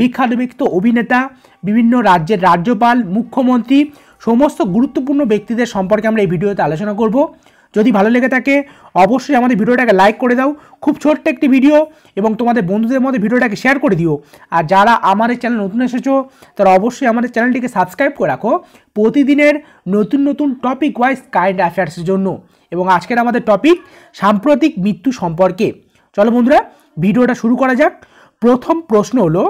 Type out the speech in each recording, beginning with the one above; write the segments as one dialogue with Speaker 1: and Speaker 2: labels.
Speaker 1: বিখ্যাত ব্যক্ত অভিনেতা বিভিন্ন রাজ্যের রাজ্যপাল মুখ্যমন্ত্রী সমস্ত গুরুত্বপূর্ণ ব্যক্তিদের সম্পর্কে আমরা এই ভিডিওতে আলোচনা করব যদি ভালো লেগে থাকে অবশ্যই আমাদের ভিডিওটাকে লাইক করে দাও খুব ছোট্ট একটি ভিডিও এবং তোমাদের বন্ধুদের মধ্যে ভিডিওটাকে শেয়ার করে দিও আর যারা আমাদের চ্যানেল নতুন এসেছো তারা অবশ্যই আমাদের চ্যানেলটিকে সাবস্ক্রাইব করে রাখো প্রতিদিনের নতুন নতুন টপিক ওয়াইজ কারেন্ট অ্যাফেয়ার্সের জন্য এবং আজকের আমাদের টপিক সাম্প্রতিক মৃত্যু সম্পর্কে চলো বন্ধুরা ভিডিওটা শুরু করা যাক প্রথম প্রশ্ন হলো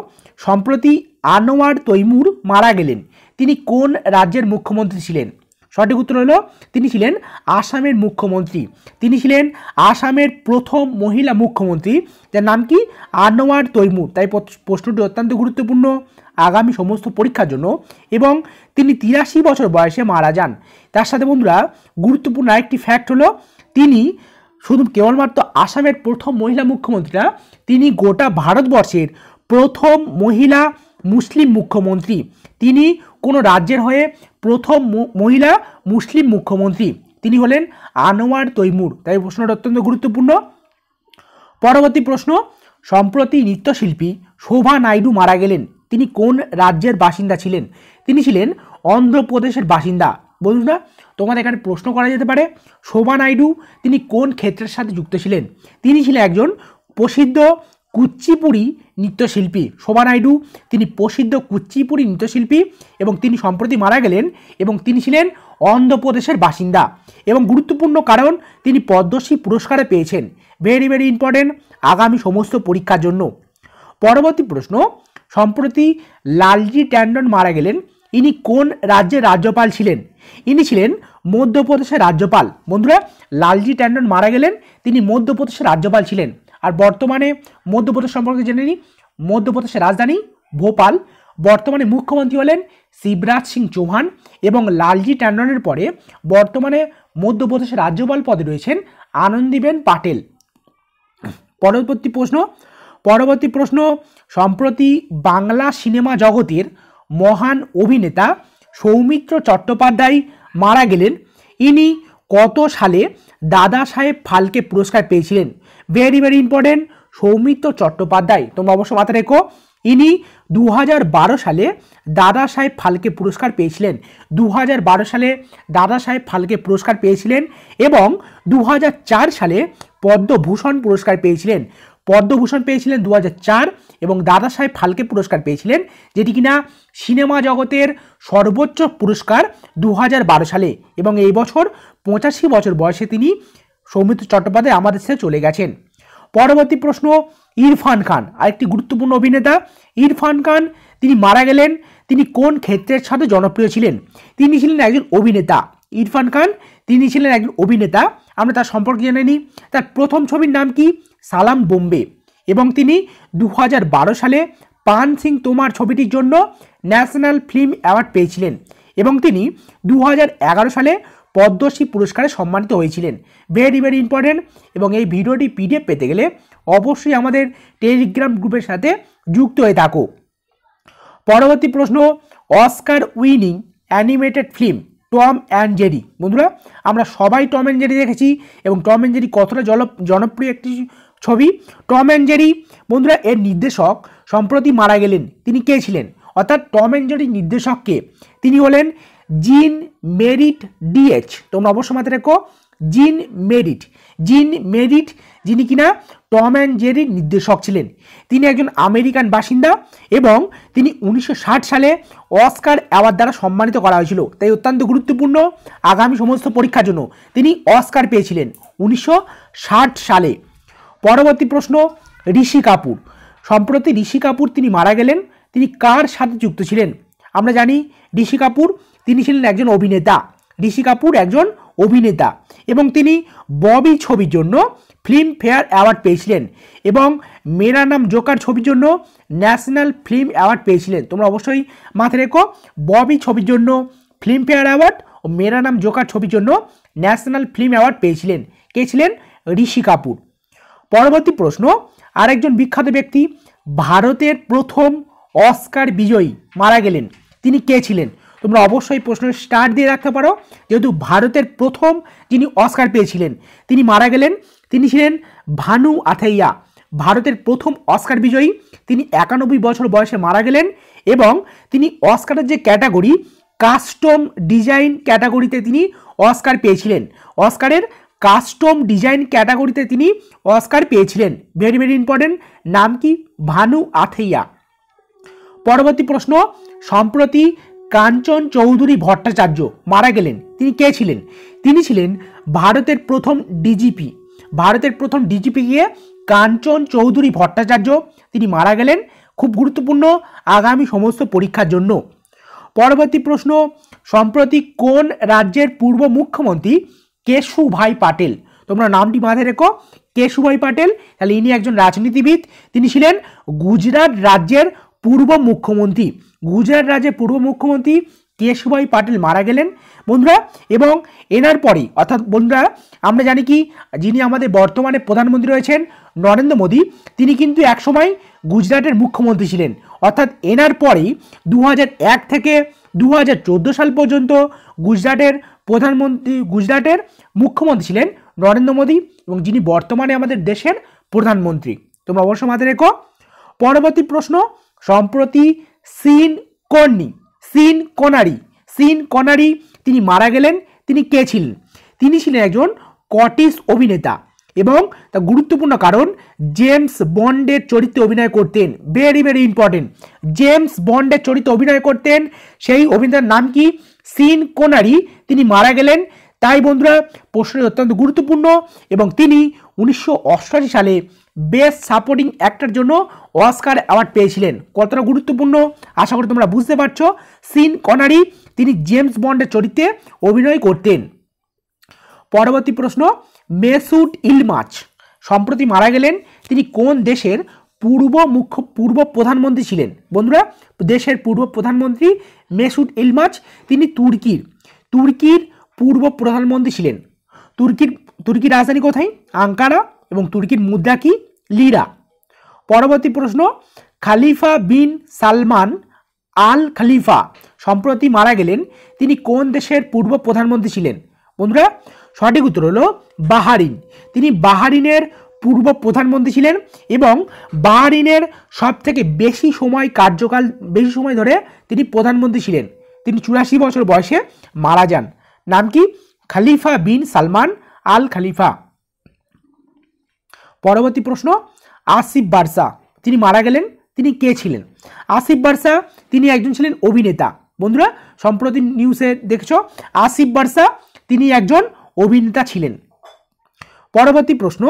Speaker 1: সম্প্রতি আনোয়ার তৈমুর মারা গেলেন তিনি কোন রাজ্যের মুখ্যমন্ত্রী ছিলেন সঠিক উত্তর হল তিনি ছিলেন আসামের মুখ্যমন্ত্রী তিনি ছিলেন আসামের প্রথম মহিলা মুখ্যমন্ত্রী যার নাম কি আনোয়ার তৈমুর তাই প্রশ্নটি অত্যন্ত গুরুত্বপূর্ণ আগামী সমস্ত পরীক্ষার জন্য এবং তিনি তিরাশি বছর বয়সে মারা যান তার সাথে বন্ধুরা গুরুত্বপূর্ণ আরেকটি ফ্যাক্ট হলো তিনি শুধু কেবলমাত্র আসামের প্রথম মহিলা মুখ্যমন্ত্রীরা তিনি গোটা ভারতবর্ষের প্রথম মহিলা মুসলিম মুখ্যমন্ত্রী তিনি কোনো রাজ্যের হয়ে প্রথম মহিলা মুসলিম মুখ্যমন্ত্রী তিনি হলেন আনোয়ার তৈমুর তাই প্রশ্নটা অত্যন্ত গুরুত্বপূর্ণ পরবর্তী প্রশ্ন সম্প্রতি নৃত্যশিল্পী শোভা নাইডু মারা গেলেন তিনি কোন রাজ্যের বাসিন্দা ছিলেন তিনি ছিলেন অন্ধ্রপ্রদেশের বাসিন্দা বন্ধুরা তোমাদের এখানে প্রশ্ন করা যেতে পারে শোভা নাইডু তিনি কোন ক্ষেত্রের সাথে যুক্ত ছিলেন তিনি ছিলেন একজন প্রসিদ্ধ কুচিপুরি নৃত্যশিল্পী শোভা নাইডু তিনি প্রসিদ্ধ কুচিপুরি নৃত্যশিল্পী এবং তিনি সম্প্রতি মারা গেলেন এবং তিনি ছিলেন অন্ধ্রপ্রদেশের বাসিন্দা এবং গুরুত্বপূর্ণ কারণ তিনি পদ্মশ্রী পুরস্কারে পেয়েছেন ভেরি ভেরি ইম্পর্টেন্ট আগামী সমস্ত পরীক্ষার জন্য পরবর্তী প্রশ্ন সম্প্রতি লালজি ট্যান্ডন মারা গেলেন ইনি কোন রাজ্যের রাজ্যপাল ছিলেন ইনি ছিলেন মধ্যপ্রদেশের রাজ্যপাল বন্ধুরা লালজি ট্যান্ডন মারা গেলেন তিনি মধ্যপ্রদেশের রাজ্যপাল ছিলেন আর বর্তমানে মধ্যপ্রদেশ সম্পর্কে জেনে নিই মধ্যপ্রদেশের রাজধানী ভোপাল বর্তমানে মুখ্যমন্ত্রী হলেন শিবরাজ সিং চৌহান এবং লালজি ট্যান্ডনের পরে বর্তমানে মধ্যপ্রদেশের রাজ্যপাল পদে রয়েছেন আনন্দীবেন পাটেল পরবর্তী প্রশ্ন পরবর্তী প্রশ্ন সম্প্রতি বাংলা সিনেমা জগতের মহান অভিনেতা সৌমিত্র চট্টোপাধ্যায় মারা গেলেন ইনি কত সালে দাদা সাহেব ফালকে পুরস্কার পেয়েছিলেন very very important Soumitra Chattopadhyay তোমরা অবশ্য মাথা রেখো ইনি দু সালে দাদা সাহেব ফালকে পুরস্কার পেয়েছিলেন দু সালে দাদা সাহেব ফালকে পুরস্কার পেয়েছিলেন এবং দু সালে পদ্মভূষণ পুরস্কার পেয়েছিলেন পদ্মভূষণ পেয়েছিলেন দু এবং দাদা সাহেব ফালকে পুরস্কার পেয়েছিলেন যেটি কিনা সিনেমা জগতের সর্বোচ্চ পুরস্কার দু সালে এবং এই বছর পঁচাশি বছর বয়সে তিনি সৌমিত্র চট্টোপাধ্যায় আমাদের সাথে চলে গেছেন পরবর্তী প্রশ্ন ইরফান খান আরেকটি গুরুত্বপূর্ণ অভিনেতা ইরফান খান তিনি মারা গেলেন তিনি কোন ক্ষেত্রের সাথে জনপ্রিয় ছিলেন তিনি ছিলেন একজন অভিনেতা ইরফান খান তিনি ছিলেন একজন অভিনেতা আমরা তার সম্পর্কে জেনে নিই তার প্রথম ছবির নাম কি সালাম বোম্বে এবং তিনি দু সালে পান সিং তোমার ছবিটির জন্য ন্যাশনাল ফিল্ম অ্যাওয়ার্ড পেয়েছিলেন এবং তিনি দু সালে পদ্মশ্রী পুরস্কারে সম্মানিত হয়েছিলেন ভেরি ভেরি ইম্পর্টেন্ট এবং এই ভিডিওটি পিডিএফ পেতে গেলে অবশ্যই আমাদের টেলিগ্রাম গ্রুপের সাথে যুক্ত হয়ে থাকো পরবর্তী প্রশ্ন Oscar winning animated film Tom and Jerry বন্ধুরা আমরা সবাই টম অ্যান্ড জেরি দেখেছি এবং টম অ্যান্ড জেরি কতটা জল জনপ্রিয় একটি ছবি টম অ্যান্ড জেরি বন্ধুরা এর নির্দেশক সম্প্রতি মারা গেলেন তিনি কে ছিলেন অর্থাৎ টম অ্যান্ড জেরির নির্দেশককে তিনি হলেন জিন মেরিট ডিএচ তোমরা অবশ্য মাথায় রেখো জিন মেরিট জিন মেরিট যিনি কিনা টম অ্যান্ড জেরির নির্দেশক ছিলেন তিনি একজন আমেরিকান বাসিন্দা এবং তিনি উনিশশো সালে অস্কার অ্যাওয়ার্ড দ্বারা সম্মানিত করা হয়েছিল তাই অত্যন্ত গুরুত্বপূর্ণ আগামী সমস্ত পরীক্ষার জন্য তিনি অস্কার পেয়েছিলেন উনিশশো সালে পরবর্তী প্রশ্ন ঋষি কাপুর সম্প্রতি ঋষি কাপুর তিনি মারা গেলেন তিনি কার সাথে যুক্ত ছিলেন আমরা জানি ঋষি কাপুর তিনি ছিলেন একজন অভিনেতা ঋষি কাপুর একজন অভিনেতা এবং তিনি ববি ছবির জন্য ফিল্মফেয়ার অ্যাওয়ার্ড পেয়েছিলেন এবং মেরা নাম জোকার ছবির জন্য ন্যাশনাল ফিল্ম অ্যাওয়ার্ড পেয়েছিলেন তোমরা অবশ্যই মাথায় রেখো ববি ছবির জন্য ফিল্মফেয়ার অ্যাওয়ার্ড ও মেরা নাম জোকার ছবির জন্য ন্যাশনাল ফিল্ম অ্যাওয়ার্ড পেয়েছিলেন কে ছিলেন ঋষি কাপুর পরবর্তী প্রশ্ন আরেকজন বিখ্যাত ব্যক্তি ভারতের প্রথম অস্কার বিজয়ী মারা গেলেন তিনি কে ছিলেন তোমরা অবশ্যই প্রশ্নের স্টার্ট দিয়ে রাখতে পারো যেহেতু ভারতের প্রথম যিনি অস্কার পেয়েছিলেন তিনি মারা গেলেন তিনি ছিলেন ভানু আথাইয়া ভারতের প্রথম অস্কার বিজয়ী তিনি একানব্বই বছর বয়সে মারা গেলেন এবং তিনি অস্কারের যে ক্যাটাগরি কাস্টম ডিজাইন ক্যাটাগরিতে তিনি অস্কার পেয়েছিলেন অস্কারের কাস্টম ডিজাইন ক্যাটাগরিতে তিনি অস্কার পেয়েছিলেন ভেরি ভেরি ইম্পর্টেন্ট নাম কি ভানু আথেইয়া পরবর্তী প্রশ্ন সম্প্রতি কাঞ্চন চৌধুরী ভট্টাচার্য মারা গেলেন তিনি কে ছিলেন তিনি ছিলেন ভারতের প্রথম ডিজিপি ভারতের প্রথম ডিজিপি গিয়ে কাঞ্চন চৌধুরী ভট্টাচার্য তিনি মারা গেলেন খুব গুরুত্বপূর্ণ আগামী সমস্ত পরীক্ষার জন্য পরবর্তী প্রশ্ন সম্প্রতি কোন রাজ্যের পূর্ব মুখ্যমন্ত্রী কেশুভাই পাটেল তোমরা নামটি মাথায় রেখো কেশুভাই পাটেল তাহলে ইনি একজন রাজনীতিবিদ তিনি ছিলেন গুজরাট রাজ্যের পূর্ব মুখ্যমন্ত্রী গুজরাট রাজ্যের পূর্ব মুখ্যমন্ত্রী কেশুভাই পাটিল মারা গেলেন বন্ধুরা এবং এনার পরে অর্থাৎ বন্ধুরা আমরা জানি কি যিনি আমাদের বর্তমানে প্রধানমন্ত্রী রয়েছেন নরেন্দ্র মোদী তিনি কিন্তু একসময় গুজরাটের মুখ্যমন্ত্রী ছিলেন অর্থাৎ এনার পরেই দু থেকে দু সাল পর্যন্ত গুজরাটের প্রধানমন্ত্রী গুজরাটের মুখ্যমন্ত্রী ছিলেন নরেন্দ্র মোদী এবং যিনি বর্তমানে আমাদের দেশের প্রধানমন্ত্রী তোমরা অবশ্য মাথায় রেখো পরবর্তী প্রশ্ন সম্প্রতি সিন কর্নি সিন কোনারি সিন কোনারি তিনি মারা গেলেন তিনি কে ছিলেন তিনি ছিলেন একজন কটিস অভিনেতা এবং তা গুরুত্বপূর্ণ কারণ জেমস বন্ডের চরিত্রে অভিনয় করতেন ভেরি ভেরি ইম্পর্টেন্ট জেমস বন্ডের চরিত্রে অভিনয় করতেন সেই অভিনেতার নাম কি সিন কোনারি তিনি মারা গেলেন তাই বন্ধুরা প্রশ্নটি অত্যন্ত গুরুত্বপূর্ণ এবং তিনি উনিশশো সালে বেস্ট সাপোর্টিং অ্যাক্টার জন্য অস্কার অ্যাওয়ার্ড পেয়েছিলেন কতটা গুরুত্বপূর্ণ আশা করি তোমরা বুঝতে পারছ সিন কনারি তিনি জেমস বন্ডের চরিত্রে অভিনয় করতেন পরবর্তী প্রশ্ন মেসুট ইলমাচ সম্প্রতি মারা গেলেন তিনি কোন দেশের পূর্ব মুখ্য পূর্ব প্রধানমন্ত্রী ছিলেন বন্ধুরা দেশের পূর্ব প্রধানমন্ত্রী মেসুট ইলমাচ তিনি তুর্কির তুর্কির পূর্ব প্রধানমন্ত্রী ছিলেন তুর্কির তুর্কির রাজধানী কোথায় আঙ্কারা এবং তুর্কির মুদ্রা কী লিরা পরবর্তী প্রশ্ন খালিফা বিন সালমান আল খালিফা সম্প্রতি মারা গেলেন তিনি কোন দেশের পূর্ব প্রধানমন্ত্রী ছিলেন বন্ধুরা সঠিক উত্তর হলো বাহারিন তিনি বাহারিনের পূর্ব প্রধানমন্ত্রী ছিলেন এবং বাহারিনের সবথেকে বেশি সময় কার্যকাল বেশি সময় ধরে তিনি প্রধানমন্ত্রী ছিলেন তিনি চুরাশি বছর বয়সে মারা যান নাম কি খালিফা বিন সালমান আল খালিফা পরবর্তী প্রশ্ন আসিফ বার্সা তিনি মারা গেলেন তিনি কে ছিলেন আসিফ বার্সা তিনি একজন ছিলেন অভিনেতা বন্ধুরা সম্প্রতি নিউজে দেখছ আসিফ বার্সা তিনি একজন অভিনেতা ছিলেন পরবর্তী প্রশ্ন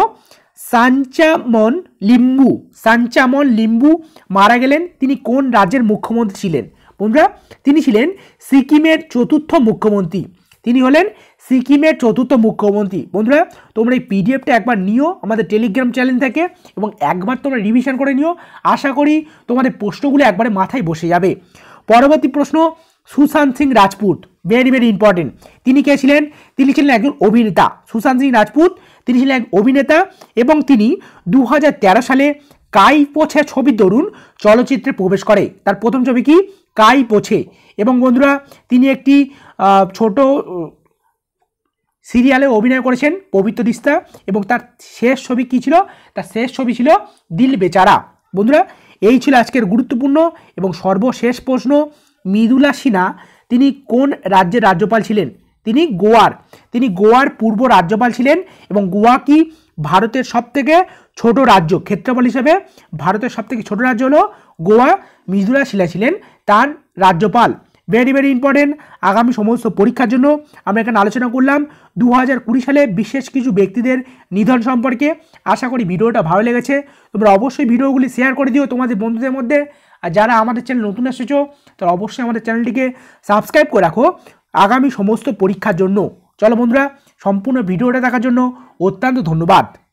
Speaker 1: সাঞ্চামন লিম্বু সাঞ্চামন লিম্বু মারা গেলেন তিনি কোন রাজ্যের মুখ্যমন্ত্রী ছিলেন বন্ধুরা তিনি ছিলেন সিকিমের চতুর্থ মুখ্যমন্ত্রী তিনি হলেন সিকিমের চতুর্থ মুখ্যমন্ত্রী বন্ধুরা তোমরা এই পিডিএফটা একবার নিও আমাদের টেলিগ্রাম চ্যানেল থেকে এবং একবার তোমরা রিভিশন করে নিও আশা করি তোমাদের প্রশ্নগুলো একবারে মাথায় বসে যাবে পরবর্তী প্রশ্ন Sushant Singh Rajput very very important তিনি কে ছিলেন তিনি ছিলেন একজন অভিনেতা সুশান্ত সিং রাজপুত তিনি ছিলেন এক অভিনেতা এবং তিনি দু সালে কাই পোছে ছবি দরুন চলচ্চিত্রে প্রবেশ করে তার প্রথম ছবি কি কাই পোছে এবং বন্ধুরা তিনি একটি ছোট সিরিয়ালে অভিনয় করেছেন পবিত্র দিস্তা এবং তার শেষ ছবি কী ছিল তার শেষ ছবি ছিল দিল বেচারা বন্ধুরা এই ছিল আজকের গুরুত্বপূর্ণ এবং সর্বশেষ প্রশ্ন মৃদুলা সিনহা তিনি কোন রাজ্যের রাজ্যপাল ছিলেন তিনি গোয়ার তিনি গোয়ার পূর্ব রাজ্যপাল ছিলেন এবং গোয়া কি ভারতের সবথেকে ছোট রাজ্য ক্ষেত্রফল হিসেবে ভারতের সবথেকে ছোট রাজ্য হলো গোয়া মৃদুলা শিলা ছিলেন তার রাজ্যপাল ভেরি ভেরি ইম্পর্টেন্ট আগামী সমস্ত পরীক্ষার জন্য আমরা এখানে আলোচনা করলাম দু সালে বিশেষ কিছু ব্যক্তিদের নিধন সম্পর্কে আশা করি ভিডিওটা ভালো লেগেছে তোমরা অবশ্যই ভিডিওগুলি শেয়ার করে দিও তোমাদের বন্ধুদের মধ্যে আর যারা আমাদের চ্যানেল নতুন এসেছ তারা অবশ্যই আমাদের চ্যানেলটিকে সাবস্ক্রাইব করে রাখো আগামী সমস্ত পরীক্ষার জন্য চলো বন্ধুরা সম্পূর্ণ ভিডিওটা দেখার জন্য অত্যন্ত ধন্যবাদ